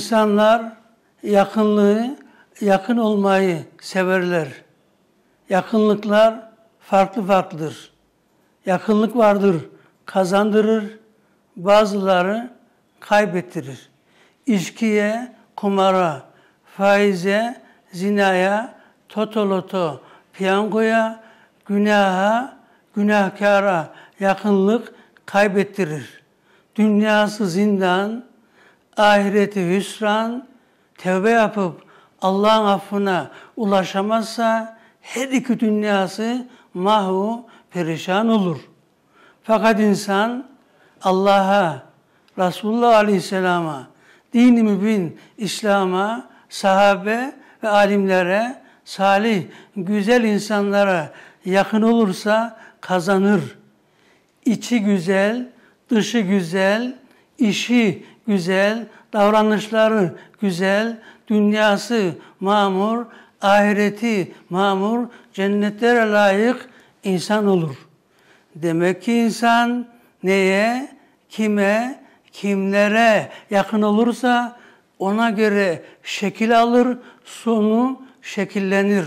İnsanlar yakınlığı, yakın olmayı severler. Yakınlıklar farklı farklıdır. Yakınlık vardır, kazandırır. Bazıları kaybettirir. İçkiye, kumara, faize, zinaya, totoloto, piyangoya, günaha, günahkara yakınlık kaybettirir. Dünyası zindan, ahireti hüsran, tevbe yapıp Allah'ın affına ulaşamazsa her iki dünyası mahu perişan olur. Fakat insan Allah'a, Resulullah Aleyhisselam'a, din-i mübin İslam'a, sahabe ve alimlere, salih, güzel insanlara yakın olursa kazanır. İçi güzel, dışı güzel, işi güzel, davranışları güzel, dünyası mamur, ahireti mamur, cennetlere layık insan olur. Demek ki insan neye, kime, kimlere yakın olursa ona göre şekil alır, sonu şekillenir.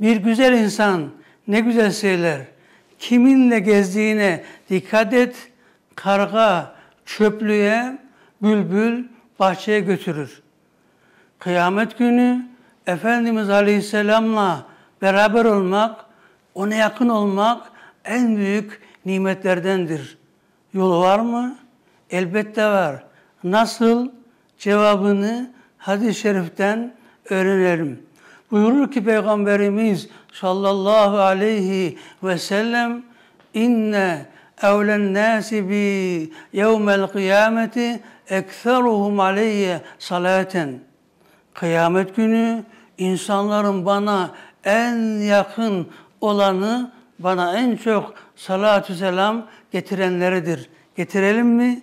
Bir güzel insan ne güzel şeyler. Kiminle gezdiğine dikkat et. Karga, çöplüğe bülbül bahçeye götürür. Kıyamet günü Efendimiz Aleyhisselam'la beraber olmak, ona yakın olmak en büyük nimetlerdendir. Yolu var mı? Elbette var. Nasıl? Cevabını hadis-i şeriften öğrenelim. Buyurur ki Peygamberimiz sallallahu aleyhi ve sellem inne evlen nâsi bi yevmel kıyameti ekferuhum aleyye salaten. Kıyamet günü insanların bana en yakın olanı, bana en çok salatü selam getirenleridir. Getirelim mi?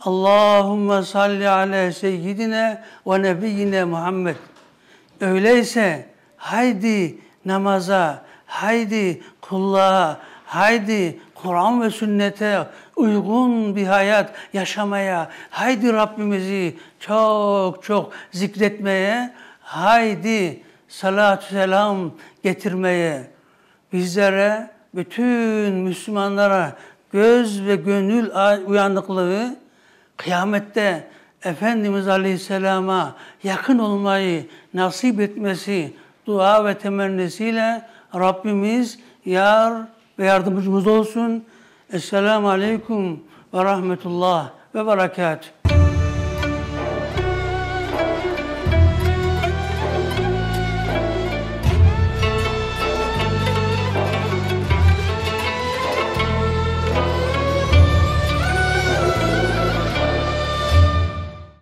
Allahümme salli ala seyyidine ve nebiyyine Muhammed. Öyleyse haydi namaza, haydi kulluğa, Haydi Kur'an ve sünnete uygun bir hayat yaşamaya, haydi Rabbimizi çok çok zikretmeye, haydi salatü selam getirmeye bizlere, bütün Müslümanlara göz ve gönül uyanıklığı kıyamette Efendimiz Aleyhisselam'a yakın olmayı nasip etmesi dua ve temennisiyle Rabbimiz yar ve yardımcımız olsun. Esselamu Aleyküm ve Rahmetullah ve Berekat.